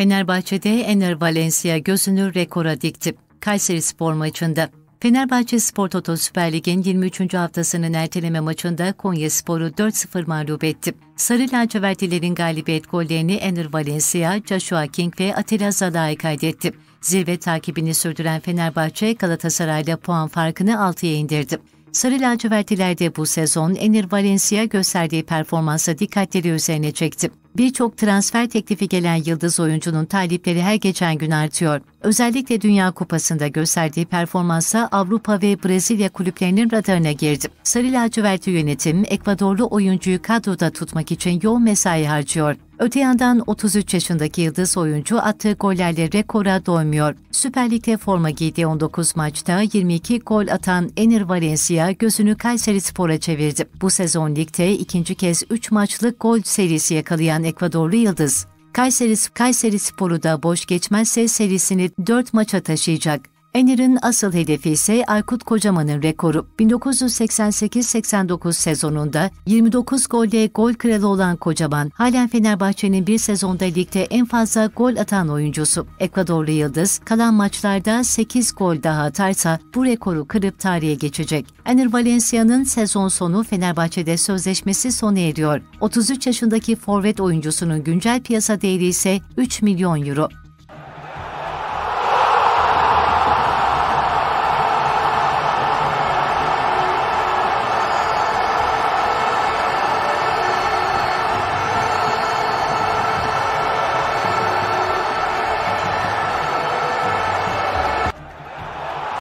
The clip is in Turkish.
Fenerbahçe'de Ener Valencia gözünü rekora dikti. Kayseri spor maçında. Fenerbahçe Spor Toto Süper Lig'in 23. haftasının erteleme maçında Konya Sporu 4-0 mağlup etti. Sarı lacivertlilerin galibiyet gollerini Ener Valencia, Joshua King ve Atilla Zalai kaydetti. Zirve takibini sürdüren Fenerbahçe Galatasaray'da puan farkını 6'ya indirdi. Sarı lacivertlilerde bu sezon Enir Valencia gösterdiği performansa dikkatleri üzerine çekti. Birçok transfer teklifi gelen yıldız oyuncunun talipleri her geçen gün artıyor. Özellikle Dünya Kupası'nda gösterdiği performansa Avrupa ve Brezilya kulüplerinin radarına girdi. Sarı lacivertli yönetim, Ekvadorlu oyuncuyu kadroda tutmak için yoğun mesai harcıyor. Öte yandan 33 yaşındaki yıldız oyuncu attığı gollerle rekora doymuyor. Süper Lig'de forma giydiği 19 maçta 22 gol atan Enir Valencia gözünü Kayseri Spor'a çevirdi. Bu sezon ligde ikinci kez 3 maçlık gol serisi yakalayan Ekvadorlu yıldız, Kayseri, Kayseri Sporu da boş geçmezse serisini 4 maça taşıyacak. Enir'in asıl hedefi ise Aykut Kocaman'ın rekoru. 1988-89 sezonunda 29 golle gol kralı olan Kocaman, halen Fenerbahçe'nin bir sezonda ligde en fazla gol atan oyuncusu. Ekvadorlu Yıldız, kalan maçlarda 8 gol daha atarsa bu rekoru kırıp tarihe geçecek. Enir Valencia'nın sezon sonu Fenerbahçe'de sözleşmesi sona eriyor. 33 yaşındaki forvet oyuncusunun güncel piyasa değeri ise 3 milyon euro.